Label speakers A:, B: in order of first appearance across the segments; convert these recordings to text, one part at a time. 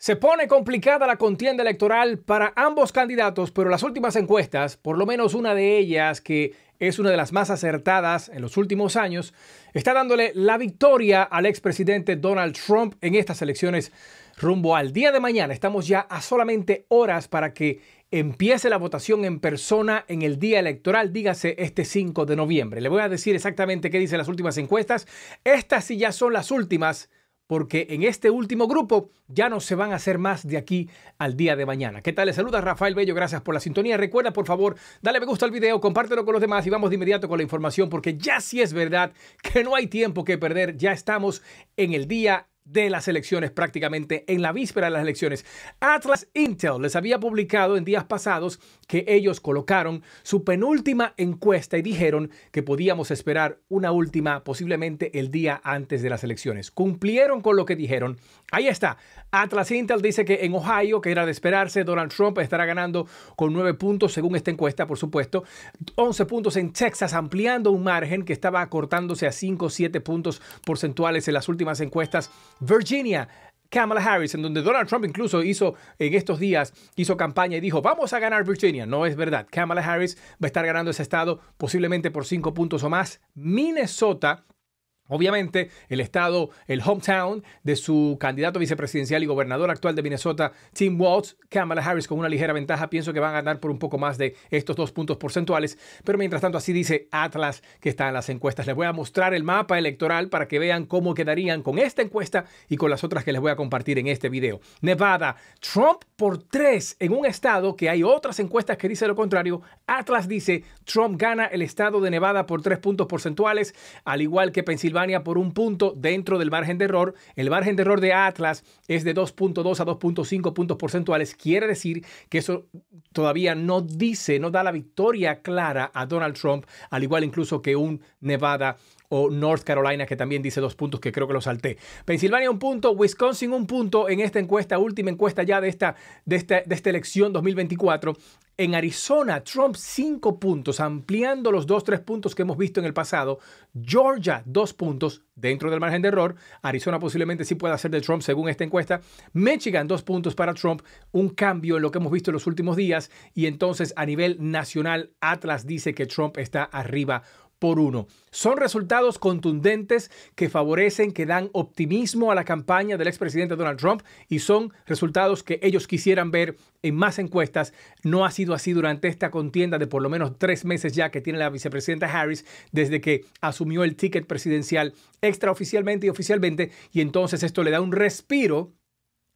A: Se pone complicada la contienda electoral para ambos candidatos, pero las últimas encuestas, por lo menos una de ellas que es una de las más acertadas en los últimos años, está dándole la victoria al expresidente Donald Trump en estas elecciones rumbo al día de mañana. Estamos ya a solamente horas para que empiece la votación en persona en el día electoral, dígase este 5 de noviembre. Le voy a decir exactamente qué dicen las últimas encuestas. Estas sí ya son las últimas porque en este último grupo ya no se van a hacer más de aquí al día de mañana. ¿Qué tal? Les saluda Rafael Bello, gracias por la sintonía. Recuerda, por favor, dale me gusta al video, compártelo con los demás y vamos de inmediato con la información, porque ya sí es verdad que no hay tiempo que perder, ya estamos en el día de las elecciones, prácticamente en la víspera de las elecciones. Atlas Intel les había publicado en días pasados que ellos colocaron su penúltima encuesta y dijeron que podíamos esperar una última posiblemente el día antes de las elecciones. Cumplieron con lo que dijeron. Ahí está. Atlas Intel dice que en Ohio, que era de esperarse, Donald Trump estará ganando con nueve puntos según esta encuesta, por supuesto. Once puntos en Texas, ampliando un margen que estaba acortándose a cinco o siete puntos porcentuales en las últimas encuestas Virginia, Kamala Harris, en donde Donald Trump incluso hizo en estos días, hizo campaña y dijo, vamos a ganar Virginia. No es verdad. Kamala Harris va a estar ganando ese estado posiblemente por cinco puntos o más. Minnesota Obviamente, el estado, el hometown de su candidato vicepresidencial y gobernador actual de Minnesota, Tim Walz, Kamala Harris, con una ligera ventaja, pienso que van a ganar por un poco más de estos dos puntos porcentuales. Pero mientras tanto, así dice Atlas, que están las encuestas. Les voy a mostrar el mapa electoral para que vean cómo quedarían con esta encuesta y con las otras que les voy a compartir en este video. Nevada, Trump por tres en un estado que hay otras encuestas que dicen lo contrario. Atlas dice, Trump gana el estado de Nevada por tres puntos porcentuales, al igual que Pensilvania por un punto dentro del margen de error. El margen de error de Atlas es de 2.2 a 2.5 puntos porcentuales. Quiere decir que eso todavía no dice, no da la victoria clara a Donald Trump, al igual incluso que un Nevada o North Carolina, que también dice dos puntos, que creo que lo salté. Pensilvania un punto, Wisconsin un punto en esta encuesta, última encuesta ya de esta, de de esta elección 2024. En Arizona, Trump cinco puntos, ampliando los dos, tres puntos que hemos visto en el pasado. Georgia, dos puntos dentro del margen de error. Arizona posiblemente sí pueda ser de Trump según esta encuesta. Michigan, dos puntos para Trump. Un cambio en lo que hemos visto en los últimos días. Y entonces a nivel nacional, Atlas dice que Trump está arriba por uno. Son resultados contundentes que favorecen, que dan optimismo a la campaña del expresidente Donald Trump y son resultados que ellos quisieran ver en más encuestas. No ha sido así durante esta contienda de por lo menos tres meses ya que tiene la vicepresidenta Harris desde que asumió el ticket presidencial extraoficialmente y oficialmente y entonces esto le da un respiro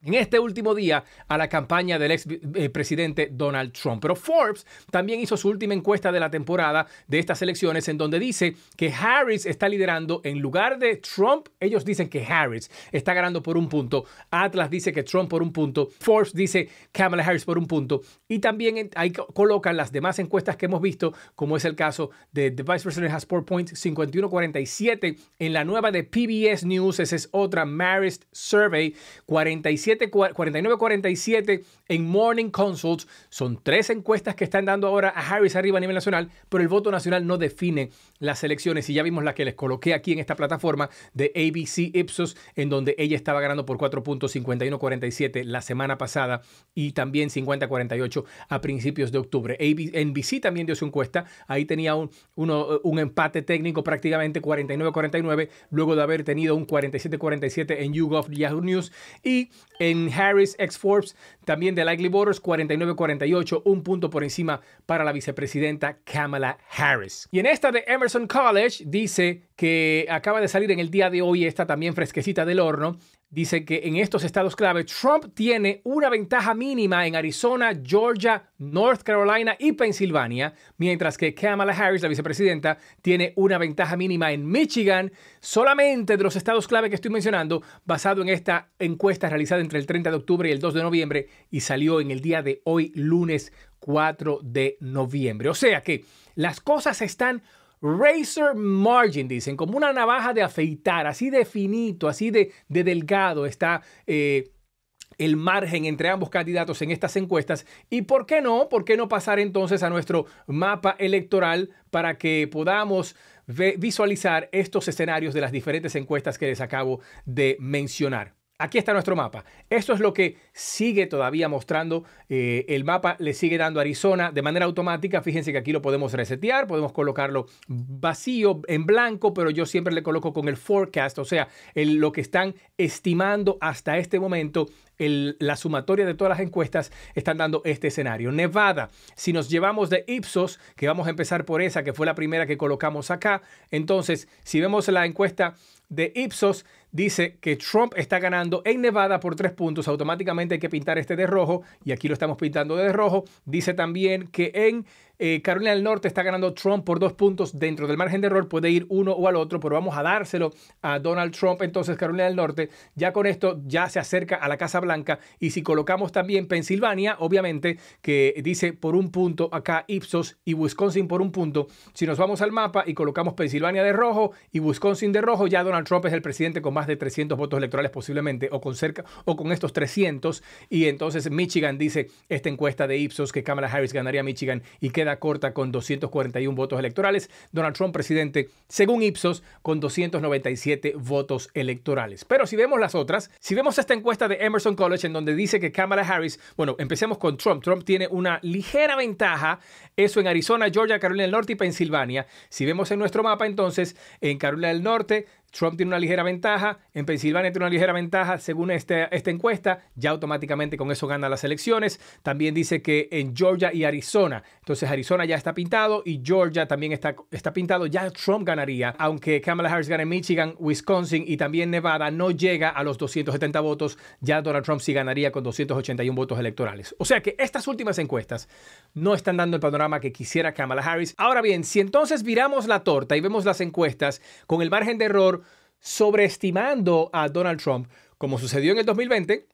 A: en este último día a la campaña del ex eh, presidente Donald Trump. Pero Forbes también hizo su última encuesta de la temporada de estas elecciones en donde dice que Harris está liderando en lugar de Trump. Ellos dicen que Harris está ganando por un punto. Atlas dice que Trump por un punto. Forbes dice Kamala Harris por un punto. Y también ahí colocan las demás encuestas que hemos visto, como es el caso de The Vice President has four points 51-47. en la nueva de PBS News. Esa es otra Marist Survey 47 49 47 en Morning Consults. Son tres encuestas que están dando ahora a Harris arriba a nivel nacional, pero el voto nacional no define las elecciones. Y ya vimos la que les coloqué aquí en esta plataforma de ABC Ipsos, en donde ella estaba ganando por 47 la semana pasada y también 50-48 a principios de octubre. NBC también dio su encuesta. Ahí tenía un, un empate técnico prácticamente 49-49, luego de haber tenido un 47-47 en YouGov Yahoo News. Y en Harris, x Forbes, también de Likely Voters, 49-48, un punto por encima para la vicepresidenta Kamala Harris. Y en esta de Emerson College dice que acaba de salir en el día de hoy, está también fresquecita del horno, dice que en estos estados clave Trump tiene una ventaja mínima en Arizona, Georgia, North Carolina y Pensilvania, mientras que Kamala Harris, la vicepresidenta, tiene una ventaja mínima en Michigan, solamente de los estados clave que estoy mencionando, basado en esta encuesta realizada entre el 30 de octubre y el 2 de noviembre y salió en el día de hoy, lunes 4 de noviembre. O sea que las cosas están Razor margin, dicen, como una navaja de afeitar, así de finito, así de, delgado está eh, el margen entre ambos candidatos en estas encuestas. ¿Y por qué no? ¿Por qué no pasar entonces a nuestro mapa electoral para que podamos visualizar estos escenarios de las diferentes encuestas que les acabo de mencionar? Aquí está nuestro mapa. Esto es lo que sigue todavía mostrando. Eh, el mapa le sigue dando Arizona de manera automática. Fíjense que aquí lo podemos resetear, podemos colocarlo vacío, en blanco, pero yo siempre le coloco con el forecast, o sea, lo que están estimando hasta este momento. la sumatoria de todas las encuestas están dando este escenario. Nevada, si nos llevamos de Ipsos, que vamos a empezar por esa, que fue la primera que colocamos acá, entonces, si vemos la encuesta de Ipsos, dice que Trump está ganando en Nevada por tres puntos. Automáticamente hay que pintar este de rojo y aquí lo estamos pintando de rojo. Dice también que en eh, Carolina del Norte está ganando Trump por dos puntos dentro del margen de error, puede ir uno o al otro, pero vamos a dárselo a Donald Trump. Entonces, Carolina del Norte, ya con esto ya se acerca a la Casa Blanca. Y si colocamos también Pensilvania, obviamente, que dice por un punto acá Ipsos y Wisconsin por un punto, si nos vamos al mapa y colocamos Pensilvania de rojo y Wisconsin de rojo, ya Donald Trump es el presidente con más de 300 votos electorales posiblemente, o con cerca, o con estos 300. Y entonces Michigan dice esta encuesta de Ipsos que Kamala Harris ganaría Michigan y que corta con 241 votos electorales. Donald Trump, presidente, según Ipsos, con 297 votos electorales. Pero si vemos las otras, si vemos esta encuesta de Emerson College en donde dice que Kamala Harris, bueno, empecemos con Trump. Trump tiene una ligera ventaja, eso en Arizona, Georgia, Carolina del Norte y Pensilvania. Si vemos en nuestro mapa entonces, en Carolina del Norte, Trump tiene una ligera ventaja, en Pensilvania tiene una ligera ventaja, según este, esta encuesta, ya automáticamente con eso gana las elecciones. También dice que en Georgia y Arizona, entonces Arizona ya está pintado y Georgia también está, está pintado, ya Trump ganaría, aunque Kamala Harris gane Michigan, Wisconsin y también Nevada, no llega a los 270 votos, ya Donald Trump sí ganaría con 281 votos electorales. O sea que estas últimas encuestas no están dando el panorama que quisiera Kamala Harris. Ahora bien, si entonces viramos la torta y vemos las encuestas con el margen de error, sobreestimando a Donald Trump, como sucedió en el 2020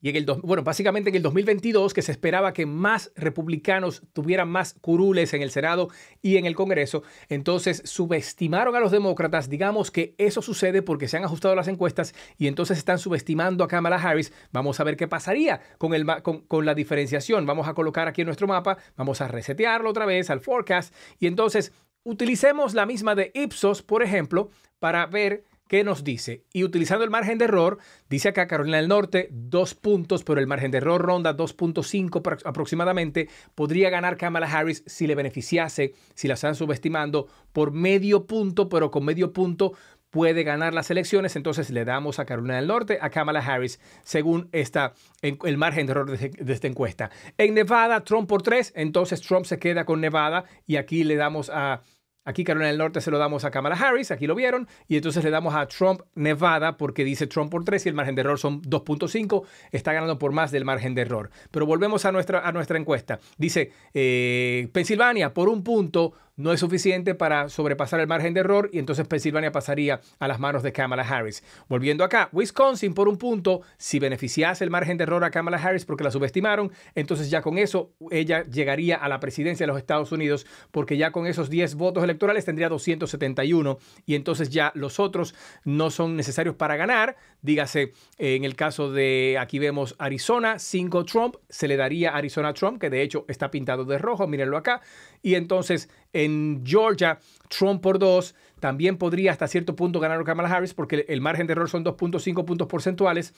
A: y en el, bueno, básicamente en el 2022, que se esperaba que más republicanos tuvieran más curules en el Senado y en el Congreso, entonces subestimaron a los demócratas, digamos que eso sucede porque se han ajustado las encuestas y entonces están subestimando a Kamala Harris. Vamos a ver qué pasaría con, el, con, con la diferenciación. Vamos a colocar aquí en nuestro mapa, vamos a resetearlo otra vez al forecast y entonces utilicemos la misma de Ipsos, por ejemplo, para ver ¿Qué nos dice, y utilizando el margen de error, dice acá Carolina del Norte, dos puntos, pero el margen de error ronda 2.5 aproximadamente, podría ganar Kamala Harris si le beneficiase, si la están subestimando, por medio punto, pero con medio punto puede ganar las elecciones, entonces le damos a Carolina del Norte, a Kamala Harris, según esta, el margen de error de, esta encuesta. En Nevada, Trump por tres, entonces Trump se queda con Nevada y aquí le damos a Aquí Carolina del Norte se lo damos a Kamala Harris, aquí lo vieron, y entonces le damos a Trump Nevada porque dice Trump por 3 y el margen de error son 2.5, está ganando por más del margen de error. Pero volvemos a nuestra, a nuestra encuesta. Dice eh, Pensilvania por un punto, no es suficiente para sobrepasar el margen de error y entonces Pennsylvania pasaría a las manos de Kamala Harris. Volviendo acá, Wisconsin por un punto, si beneficiase el margen de error a Kamala Harris porque la subestimaron, entonces ya con eso ella llegaría a la presidencia de los Estados Unidos porque ya con esos 10 votos electorales tendría 271 y entonces ya los otros no son necesarios para ganar. Dígase, en el caso de aquí vemos Arizona, 5 Trump, se le daría Arizona Trump, que de hecho está pintado de rojo, mírenlo acá, y entonces... Eh, en Georgia, Trump por dos. También podría hasta cierto punto ganar a Kamala Harris porque el margen de error son 2.5 puntos porcentuales.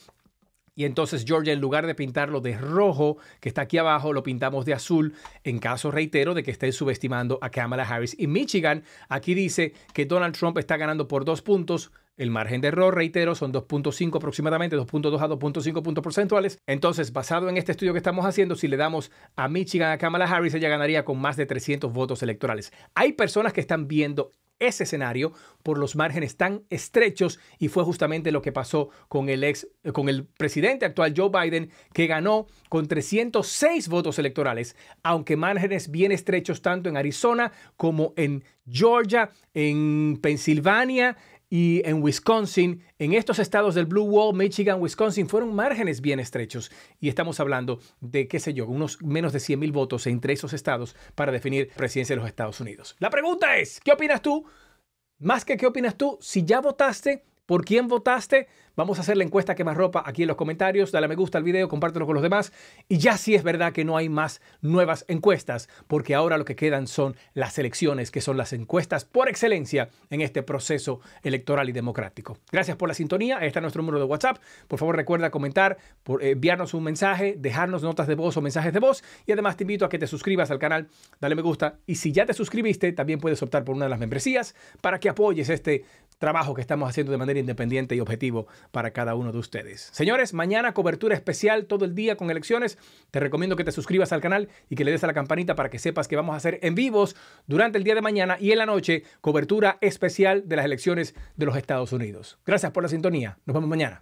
A: Y entonces Georgia, en lugar de pintarlo de rojo, que está aquí abajo, lo pintamos de azul, en caso, reitero, de que esté subestimando a Kamala Harris. Y Michigan, aquí dice que Donald Trump está ganando por dos puntos, el margen de error, reitero, son 2.5 aproximadamente, 2.2 a 2.5 puntos porcentuales. Entonces, basado en este estudio que estamos haciendo, si le damos a Michigan a Kamala Harris, ella ganaría con más de 300 votos electorales. Hay personas que están viendo ese escenario por los márgenes tan estrechos y fue justamente lo que pasó con el ex eh, con el presidente actual Joe Biden que ganó con 306 votos electorales, aunque márgenes bien estrechos tanto en Arizona como en Georgia, en Pensilvania, y en Wisconsin, en estos estados del Blue Wall, Michigan, Wisconsin, fueron márgenes bien estrechos. Y estamos hablando de, qué sé yo, unos menos de 100 mil votos entre esos estados para definir presidencia de los Estados Unidos. La pregunta es, ¿qué opinas tú? Más que qué opinas tú, si ya votaste, por quién votaste, Vamos a hacer la encuesta que más ropa aquí en los comentarios. Dale me gusta al video, compártelo con los demás. Y ya sí es verdad que no hay más nuevas encuestas, porque ahora lo que quedan son las elecciones, que son las encuestas por excelencia en este proceso electoral y democrático. Gracias por la sintonía. Ahí está nuestro número de WhatsApp. Por favor, recuerda comentar, eh, enviarnos un mensaje, dejarnos notas de voz o mensajes de voz. Y además te invito a que te suscribas al canal, dale me gusta. Y si ya te suscribiste, también puedes optar por una de las membresías para que apoyes este trabajo que estamos haciendo de manera independiente y objetivo para cada uno de ustedes. Señores, mañana cobertura especial todo el día con elecciones. Te recomiendo que te suscribas al canal y que le des a la campanita para que sepas que vamos a hacer en vivos durante el día de mañana y en la noche cobertura especial de las elecciones de los Estados Unidos. Gracias por la sintonía. Nos vemos mañana.